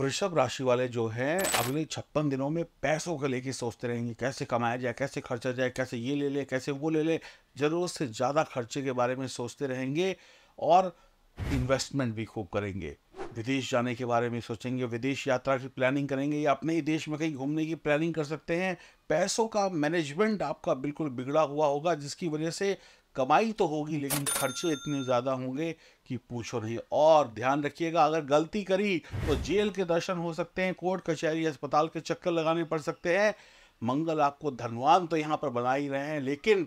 वृषभ राशि वाले जो हैं अगले छप्पन दिनों में पैसों को लेके सोचते रहेंगे कैसे कमाया जाए कैसे खर्चा जाए कैसे ये ले ले कैसे वो ले ले ज़रूरत से ज़्यादा खर्चे के बारे में सोचते रहेंगे और इन्वेस्टमेंट भी खूब करेंगे विदेश जाने के बारे में सोचेंगे विदेश यात्रा की प्लानिंग करेंगे या अपने ही देश में कहीं घूमने की प्लानिंग कर सकते हैं पैसों का मैनेजमेंट आपका बिल्कुल बिगड़ा हुआ होगा जिसकी वजह से कमाई तो होगी लेकिन खर्चे इतने ज़्यादा होंगे कि पूछो नहीं और ध्यान रखिएगा अगर गलती करी तो जेल के दर्शन हो सकते हैं कोर्ट कचहरी अस्पताल के चक्कर लगाने पड़ सकते हैं मंगल आपको धनवान तो यहाँ पर बना ही रहे हैं लेकिन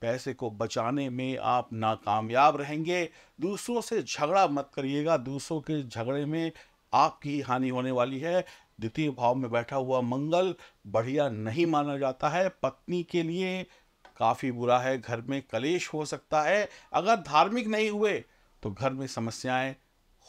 पैसे को बचाने में आप नाकामयाब रहेंगे दूसरों से झगड़ा मत करिएगा दूसरों के झगड़े में आपकी हानि होने वाली है द्वितीय भाव में बैठा हुआ मंगल बढ़िया नहीं माना जाता है पत्नी के लिए काफ़ी बुरा है घर में कलेश हो सकता है अगर धार्मिक नहीं हुए तो घर में समस्याएं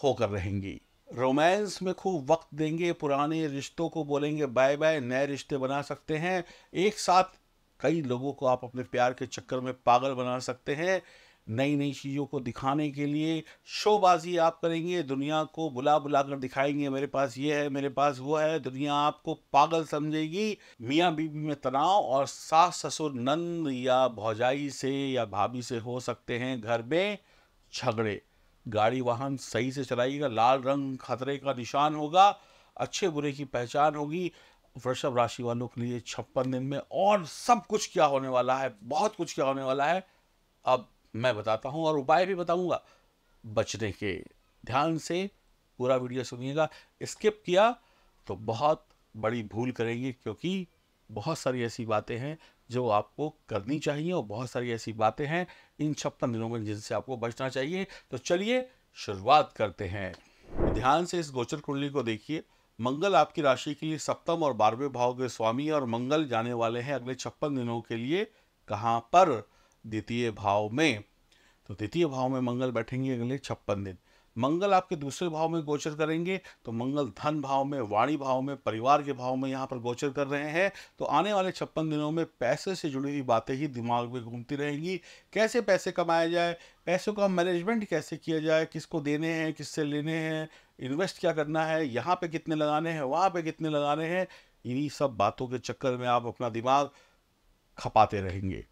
होकर रहेंगी रोमांस में खूब वक्त देंगे पुराने रिश्तों को बोलेंगे बाय बाय नए रिश्ते बना सकते हैं एक साथ कई लोगों को आप अपने प्यार के चक्कर में पागल बना सकते हैं नई नई चीज़ों को दिखाने के लिए शोबाजी आप करेंगे दुनिया को बुला बुला कर दिखाएंगे मेरे पास ये है मेरे पास वो है दुनिया आपको पागल समझेगी मियाँ बीबी में तनाव और सास ससुर नंद या भौजाई से या भाभी से हो सकते हैं घर में झगड़े गाड़ी वाहन सही से चलाइएगा लाल रंग खतरे का निशान होगा अच्छे बुरे की पहचान होगी वृषभ राशि वालों के लिए छप्पन दिन में और सब कुछ क्या होने वाला है बहुत कुछ क्या होने वाला है अब मैं बताता हूँ और उपाय भी बताऊँगा बचने के ध्यान से पूरा वीडियो सुनिएगा स्किप किया तो बहुत बड़ी भूल करेंगे क्योंकि बहुत सारी ऐसी बातें हैं जो आपको करनी चाहिए और बहुत सारी ऐसी बातें हैं इन छप्पन दिनों में जिनसे आपको बचना चाहिए तो चलिए शुरुआत करते हैं ध्यान से इस गोचर कुंडली को देखिए मंगल आपकी राशि के लिए सप्तम और बारहवें भाव के स्वामी और मंगल जाने वाले हैं अगले छप्पन दिनों के लिए कहाँ पर द्वितीय भाव में तो द्वितीय भाव में मंगल बैठेंगे अगले छप्पन दिन मंगल आपके दूसरे भाव में गोचर करेंगे तो मंगल धन भाव में वाणी भाव में परिवार के भाव में यहाँ पर गोचर कर रहे हैं तो आने वाले छप्पन दिनों में पैसे से जुड़ी हुई बातें ही दिमाग में घूमती रहेंगी कैसे पैसे कमाया जाए पैसों का मैनेजमेंट कैसे किया जाए किसको देने हैं किससे लेने हैं इन्वेस्ट क्या करना है यहाँ पे कितने लगाने हैं वहाँ पे कितने लगाने हैं इन्हीं सब बातों के चक्कर में आप अपना दिमाग खपाते रहेंगे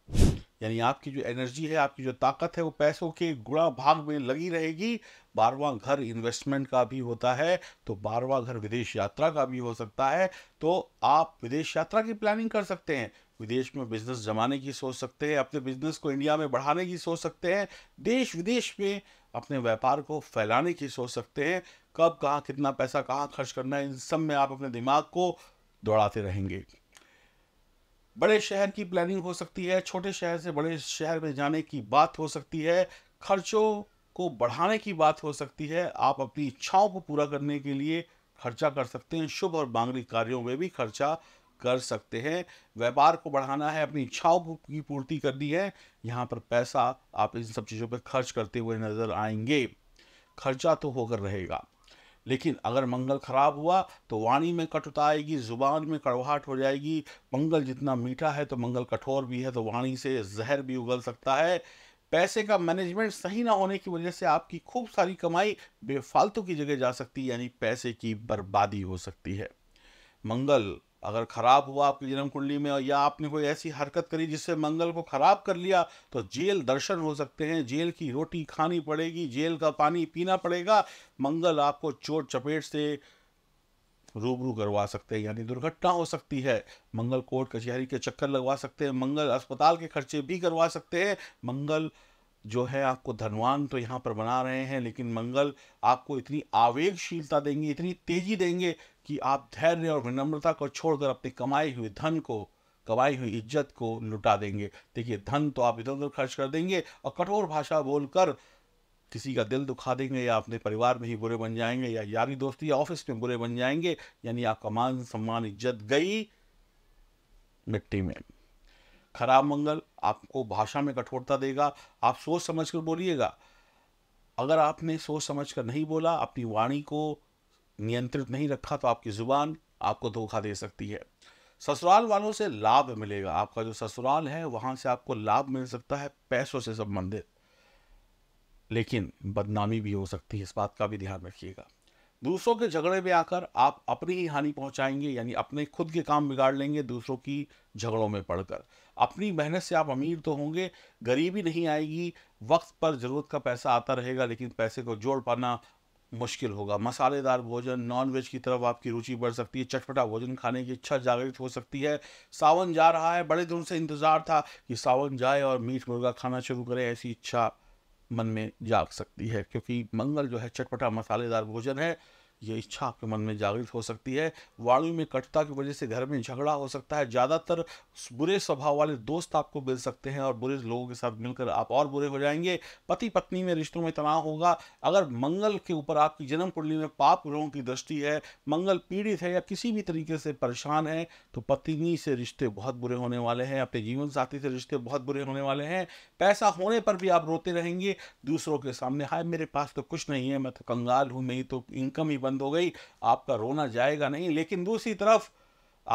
यानी आपकी जो एनर्जी है आपकी जो ताकत है वो पैसों के गुणा भाग में लगी रहेगी बारवा घर इन्वेस्टमेंट का भी होता है तो बारवा घर विदेश यात्रा का भी हो सकता है तो आप विदेश यात्रा की प्लानिंग कर सकते हैं विदेश में बिजनेस जमाने की सोच सकते हैं अपने बिजनेस को इंडिया में बढ़ाने की सोच सकते हैं देश विदेश में अपने व्यापार को फैलाने की सोच सकते हैं कब कहाँ कितना पैसा कहाँ खर्च करना है इन सब में आप अपने दिमाग को दौड़ाते रहेंगे बड़े शहर की प्लानिंग हो सकती है छोटे शहर से बड़े शहर में जाने की बात हो सकती है खर्चों को बढ़ाने की बात हो सकती है आप अपनी इच्छाओं को पूरा करने के लिए खर्चा कर सकते हैं शुभ और मांगलिक कार्यों में भी खर्चा कर सकते हैं व्यापार को बढ़ाना है अपनी इच्छाओं की पूर्ति करनी है यहाँ पर पैसा आप इन सब चीज़ों पर खर्च करते हुए नज़र आएंगे खर्चा तो होकर रहेगा लेकिन अगर मंगल खराब हुआ तो वाणी में कटुता आएगी जुबान में कड़वाहट हो जाएगी मंगल जितना मीठा है तो मंगल कठोर भी है तो वाणी से जहर भी उगल सकता है पैसे का मैनेजमेंट सही ना होने की वजह से आपकी खूब सारी कमाई बेफालतू की जगह जा सकती है यानी पैसे की बर्बादी हो सकती है मंगल अगर ख़राब हुआ आपकी जन्म कुंडली में या आपने कोई ऐसी हरकत करी जिससे मंगल को ख़राब कर लिया तो जेल दर्शन हो सकते हैं जेल की रोटी खानी पड़ेगी जेल का पानी पीना पड़ेगा मंगल आपको चोट चपेट से रूबरू करवा सकते हैं यानी दुर्घटना हो सकती है मंगल कोर्ट कचहरी के चक्कर लगवा सकते हैं मंगल अस्पताल के खर्चे भी करवा सकते हैं मंगल जो है आपको धनवान तो यहाँ पर बना रहे हैं लेकिन मंगल आपको इतनी आवेगशीलता देंगे इतनी तेजी देंगे कि आप धैर्य और विनम्रता को छोड़कर अपने कमाए हुए धन को कमाई हुई इज्जत को लुटा देंगे देखिए धन तो आप इधर उधर खर्च कर देंगे और कठोर भाषा बोलकर किसी का दिल दुखा देंगे या अपने परिवार में ही बुरे बन जाएंगे या यारी दोस्ती या ऑफिस में बुरे बन जाएंगे यानी आपका मान सम्मान इज्जत गई मिट्टी में खराब मंगल आपको भाषा में कठोरता देगा आप सोच समझ कर बोलिएगा अगर आपने सोच समझ कर नहीं बोला अपनी वाणी को नियंत्रित नहीं रखा तो आपकी ज़ुबान आपको धोखा दे सकती है ससुराल वालों से लाभ मिलेगा आपका जो ससुराल है वहाँ से आपको लाभ मिल सकता है पैसों से संबंधित लेकिन बदनामी भी हो सकती है इस बात का भी ध्यान रखिएगा दूसरों के झगड़े में आकर आप अपनी ही हानि पहुंचाएंगे यानी अपने खुद के काम बिगाड़ लेंगे दूसरों की झगड़ों में पड़कर अपनी मेहनत से आप अमीर तो होंगे गरीबी नहीं आएगी वक्त पर ज़रूरत का पैसा आता रहेगा लेकिन पैसे को जोड़ पाना मुश्किल होगा मसालेदार भोजन नॉन वेज की तरफ आपकी रुचि बढ़ सकती है चटपटा भोजन खाने की इच्छा जागृत हो सकती है सावन जा रहा है बड़े दिनों से इंतज़ार था कि सावन जाए और मीठ मुर्गा खाना शुरू करें ऐसी इच्छा मन में जाग सकती है क्योंकि मंगल जो है चटपटा मसालेदार भोजन है ये इच्छा आपके मन में जागृत हो सकती है वाणी में कटता की वजह से घर में झगड़ा हो सकता है ज़्यादातर बुरे स्वभाव वाले दोस्त आपको मिल सकते हैं और बुरे लोगों के साथ मिलकर आप और बुरे हो जाएंगे पति पत्नी में रिश्तों में तनाव होगा अगर मंगल के ऊपर आपकी जन्म कुंडली में पाप ग्रहों की दृष्टि है मंगल पीड़ित है या किसी भी तरीके से परेशान है तो पत्नी से रिश्ते बहुत बुरे होने वाले हैं अपने जीवन साथी से रिश्ते बहुत बुरे होने वाले हैं पैसा होने पर भी आप रोते रहेंगे दूसरों के सामने हाय मेरे पास तो कुछ नहीं है मैं तो कंगाल हूँ नहीं तो इनकम ही बंद हो गई आपका रोना जाएगा नहीं लेकिन दूसरी तरफ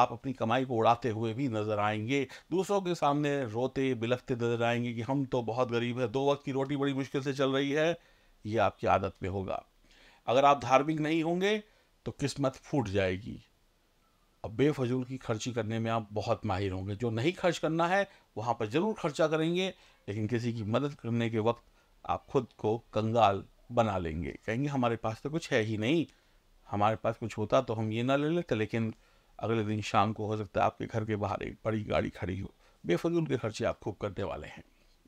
आप अपनी कमाई को उड़ाते हुए भी नज़र आएंगे दूसरों के सामने रोते बिलखते नज़र आएंगे कि हम तो बहुत गरीब है दो वक्त की रोटी बड़ी मुश्किल से चल रही है ये आपकी आदत में होगा अगर आप धार्मिक नहीं होंगे तो किस्मत फूट जाएगी अब बेफजूल की खर्ची करने में आप बहुत माहिर होंगे जो नहीं खर्च करना है वहाँ पर ज़रूर खर्चा करेंगे लेकिन किसी की मदद करने के वक्त आप खुद को कंगाल बना लेंगे कहेंगे हमारे पास तो कुछ है ही नहीं हमारे पास कुछ होता तो हम ये ना ले लेते लेकिन अगले दिन शाम को हो सकता है आपके घर के बाहर एक बड़ी गाड़ी खड़ी हो बेफजूल के खर्चे आप खूब करने वाले हैं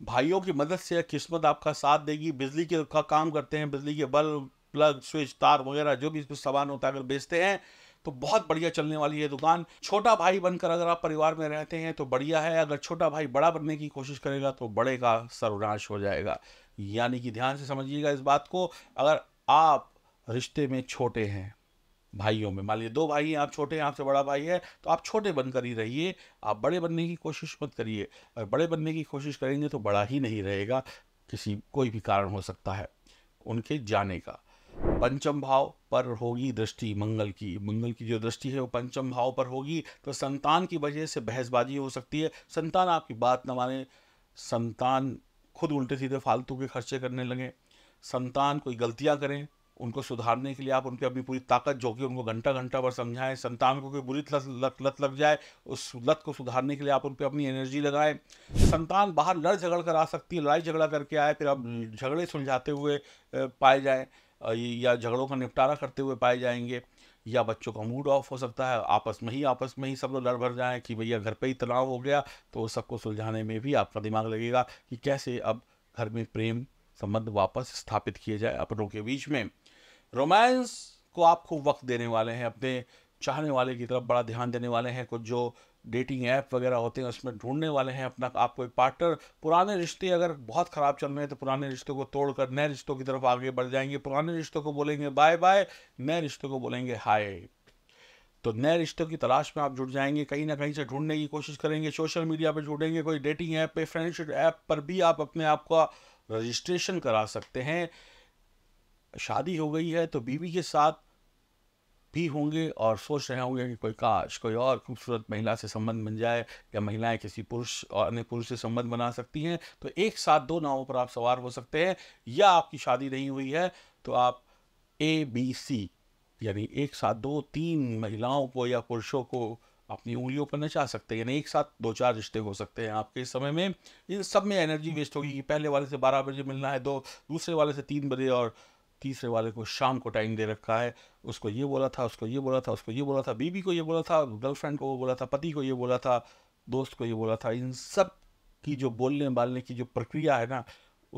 भाइयों की मदद से किस्मत आपका साथ देगी बिजली के का काम करते हैं बिजली के बल्ब प्लग स्विच तार वगैरह जो भी इसमें सामान होता है अगर बेचते हैं तो बहुत बढ़िया चलने वाली है दुकान छोटा भाई बनकर अगर आप परिवार में रहते हैं तो बढ़िया है अगर छोटा भाई बड़ा बनने की कोशिश करेगा तो बड़े का सर्वनाश हो जाएगा यानी कि ध्यान से समझिएगा इस बात को अगर आप रिश्ते में छोटे हैं भाइयों में मान लीजिए दो भाई हैं आप छोटे हैं आपसे बड़ा भाई है तो आप छोटे बनकर ही रहिए आप बड़े बनने की कोशिश मत करिए अगर बड़े बनने की कोशिश करेंगे तो बड़ा ही नहीं रहेगा किसी कोई भी कारण हो सकता है उनके जाने का पंचम भाव पर होगी दृष्टि मंगल की मंगल की जो दृष्टि है वो पंचम भाव पर होगी तो संतान की वजह से बहसबाजी हो सकती है संतान आपकी बात ना माने संतान खुद उल्टे सीधे फालतू के खर्चे करने लगें संतान कोई गलतियाँ करें उनको सुधारने के लिए आप उन पर अपनी पूरी ताकत झोंकी उनको घंटा घंटा भर समझाएं संतान को कोई बुरी लत लत लत लग जाए उस लत को सुधारने के लिए आप उन पर अपनी एनर्जी लगाएं संतान बाहर लड़ झगड़ कर आ सकती है लड़ाई झगड़ा करके आए फिर आप झगड़े सुलझाते हुए पाए जाएँ या झगड़ों का निपटारा करते हुए पाए जाएंगे या बच्चों का मूड ऑफ हो सकता है आपस में ही आपस में ही सब लोग लड़ भर जाएँ कि भैया घर पर ही तनाव हो गया तो सबको सुलझाने में भी आपका दिमाग लगेगा कि कैसे अब घर में प्रेम संबंध वापस स्थापित किए जाए अपनों के बीच में रोमांस को आपको वक्त देने वाले हैं अपने चाहने वाले की तरफ बड़ा ध्यान देने वाले हैं कुछ जो डेटिंग ऐप वगैरह होते हैं उसमें ढूंढने वाले हैं अपना आप कोई पार्टनर पुराने रिश्ते अगर बहुत ख़राब चल रहे हैं तो पुराने रिश्तों को तोड़कर नए रिश्तों की तरफ आगे बढ़ जाएंगे पुराने रिश्तों को बोलेंगे बाय बाय नए रिश्तों को बोलेंगे हाय तो नए रिश्तों की तलाश में आप जुड़ जाएंगे कहीं ना कहीं से ढूंढने की कोशिश करेंगे सोशल मीडिया पर जुड़ेंगे कोई डेटिंग ऐप पर फ्रेंडशिप ऐप पर भी आप अपने आप का रजिस्ट्रेशन करा सकते हैं शादी हो गई है तो बीवी के साथ भी होंगे और सोच रहे होंगे कि कोई काश कोई और खूबसूरत महिला से संबंध बन जाए या महिलाएं किसी पुरुष और अन्य पुरुष से संबंध बना सकती हैं तो एक साथ दो नावों पर आप सवार हो सकते हैं या आपकी शादी नहीं हुई है तो आप ए बी सी यानी एक साथ दो तीन महिलाओं को या पुरुषों को अपनी उंगलियों पर नचा सकते हैं यानी एक साथ दो चार रिश्ते हो सकते हैं आपके समय में इन सब में एनर्जी वेस्ट होगी कि पहले वाले से बारह बजे मिलना है दो दूसरे वाले से तीन बजे और तीसरे वाले को शाम को टाइम दे रखा है उसको ये बोला था उसको ये बोला था उसको ये बोला था बीबी को ये बोला था गर्लफ्रेंड को वो बोला था पति को ये बोला था दोस्त को ये बोला था इन सब की जो बोलने बालने की जो प्रक्रिया है ना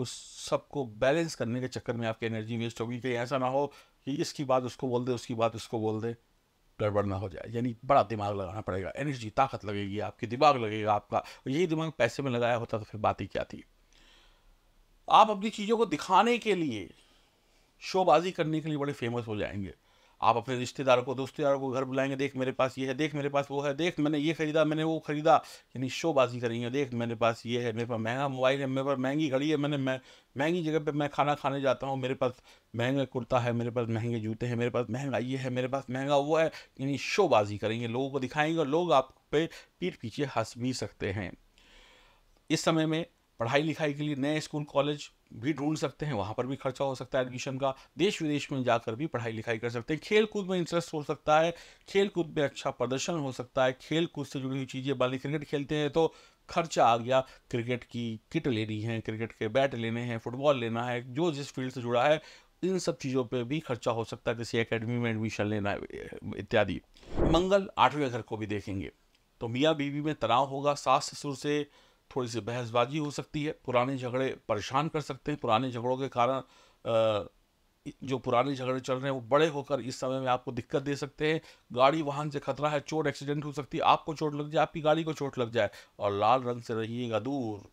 उस सबको बैलेंस करने के चक्कर में आपकी एनर्जी वेस्ट होगी कहीं ऐसा ना हो कि इसकी बात उसको बोल दे उसकी बात उसको बोल दे गड़बड़ ना हो जाए यानी बड़ा दिमाग लगाना पड़ेगा एनर्जी ताकत लगेगी आपके दिमाग लगेगा आपका यही दिमाग पैसे में लगाया होता तो फिर बात ही क्या थी आप अपनी चीज़ों को दिखाने के लिए शोबाजी करने के लिए बड़े फेमस हो जाएंगे आप अपने रिश्तेदारों को दोस्तेदारों को घर बुलाएंगे देख मेरे पास ये है देख मेरे पास वो है देख मैंने ये खरीदा मैंने वो खरीदा यानी शोबाजी करेंगे देख मेरे पास ये है मेरे पास महंगा मोबाइल है मेरे पास महंगी घड़ी है मैंने मैं महंगी जगह पे मैं खाना खाने जाता हूँ मेरे पास महंगा कुर्ता है मेरे पास महंगे जूते हैं मेरे पास महंगा ये है मेरे पास महंगा वो है यानी शोबाजी करेंगे लोगों को दिखाएंगे और लोग आप पे पीठ पीछे हंस भी सकते हैं इस समय में पढ़ाई लिखाई के लिए नए स्कूल कॉलेज भी ढूंढ सकते हैं वहाँ पर भी खर्चा हो सकता है एडमिशन का देश विदेश में जाकर भी पढ़ाई लिखाई कर सकते हैं खेल कूद में इंटरेस्ट हो सकता है खेल कूद में अच्छा प्रदर्शन हो सकता है खेल कूद से जुड़ी हुई चीज़ें बाली क्रिकेट खेलते हैं तो खर्चा आ गया क्रिकेट की किट लेनी है क्रिकेट के बैट लेने हैं फुटबॉल लेना है जो जिस फील्ड से जुड़ा है इन सब चीज़ों पर भी खर्चा हो सकता है किसी अकेडमी में एडमिशन लेना इत्यादि मंगल आठवें घर को भी देखेंगे तो मियाँ बीवी में तनाव होगा सास ससुर से थोड़ी सी बहसबाजी हो सकती है पुराने झगड़े परेशान कर सकते हैं पुराने झगड़ों के कारण जो पुराने झगड़े चल रहे हैं वो बड़े होकर इस समय में आपको दिक्कत दे सकते हैं गाड़ी वाहन से खतरा है चोट एक्सीडेंट हो सकती है आपको चोट लग जाए आपकी गाड़ी को चोट लग जाए और लाल रंग से रहिएगा दूर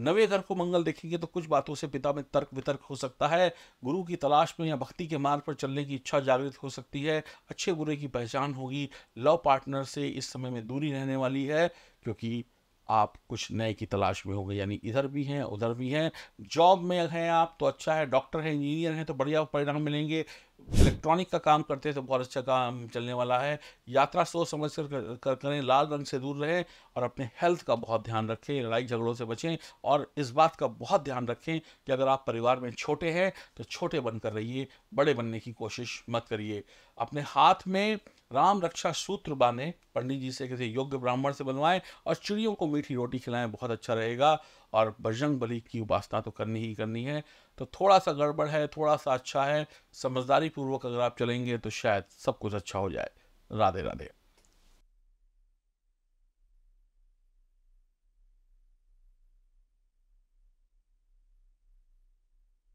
नवे घर को मंगल देखेंगे तो कुछ बातों से पिता में तर्क वितर्क हो सकता है गुरु की तलाश में या भक्ति के मार्ग पर चलने की इच्छा जागृत हो सकती है अच्छे बुरे की पहचान होगी लव पार्टनर से इस समय में दूरी रहने वाली है क्योंकि आप कुछ नए की तलाश में होंगे यानी इधर भी हैं उधर भी हैं जॉब में हैं आप तो अच्छा है डॉक्टर हैं इंजीनियर हैं तो बढ़िया परिणाम मिलेंगे इलेक्ट्रॉनिक का काम करते हैं तो बहुत अच्छा काम चलने वाला है यात्रा सोच समझ कर, कर, कर करें लाल रंग से दूर रहें और अपने हेल्थ का बहुत ध्यान रखें लड़ाई झगड़ों से बचें और इस बात का बहुत ध्यान रखें कि अगर आप परिवार में छोटे हैं तो छोटे बनकर रहिए बड़े बनने की कोशिश मत करिए अपने हाथ में राम रक्षा सूत्र बांधें पंडित जी से किसी योग्य ब्राह्मण से बनवाएं और चिड़ियों को मीठी रोटी खिलाएं बहुत अच्छा रहेगा और बजरंग बली की उपासना तो करनी ही करनी है तो थोड़ा सा गड़बड़ है थोड़ा सा अच्छा है समझदारी पूर्वक अगर आप चलेंगे तो शायद सब कुछ अच्छा हो जाए राधे राधे